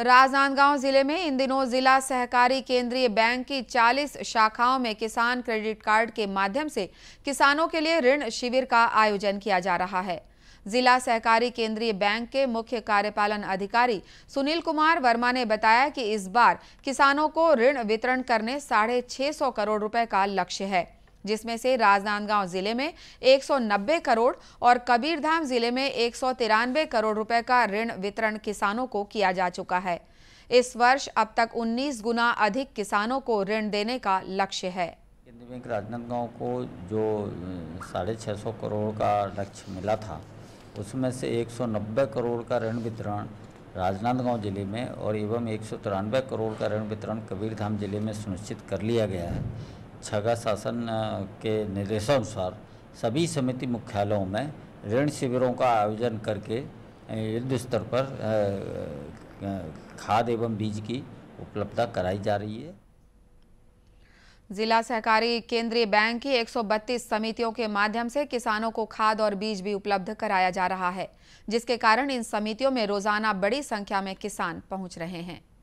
राजनांदगांव जिले में इन दिनों जिला सहकारी केंद्रीय बैंक की 40 शाखाओं में किसान क्रेडिट कार्ड के माध्यम से किसानों के लिए ऋण शिविर का आयोजन किया जा रहा है जिला सहकारी केंद्रीय बैंक के मुख्य कार्यपालन अधिकारी सुनील कुमार वर्मा ने बताया कि इस बार किसानों को ऋण वितरण करने साढ़े छह करोड़ रुपए का लक्ष्य है जिसमें से राजनांदगांव जिले में 190 करोड़ और कबीरधाम जिले में एक करोड़ रुपए का ऋण वितरण किसानों को किया जा चुका है इस वर्ष अब तक 19 गुना अधिक किसानों को ऋण देने का लक्ष्य है केंद्रीय बैंक राजनांदगांव को जो साढ़े छः करोड़ का लक्ष्य मिला था उसमें से 190 करोड़ का ऋण वितरण राजनांदगांव जिले में और एवं एक करोड़ का ऋण वितरण कबीरधाम जिले में सुनिश्चित कर लिया गया है छगा शासन के निर्देशानुसार सभी समिति मुख्यालयों में ऋण शिविरों का आयोजन करके युद्ध स्तर पर खाद एवं बीज की उपलब्धता कराई जा रही है जिला सहकारी केंद्रीय बैंक की 132 समितियों के माध्यम से किसानों को खाद और बीज भी उपलब्ध कराया जा रहा है जिसके कारण इन समितियों में रोजाना बड़ी संख्या में किसान पहुंच रहे हैं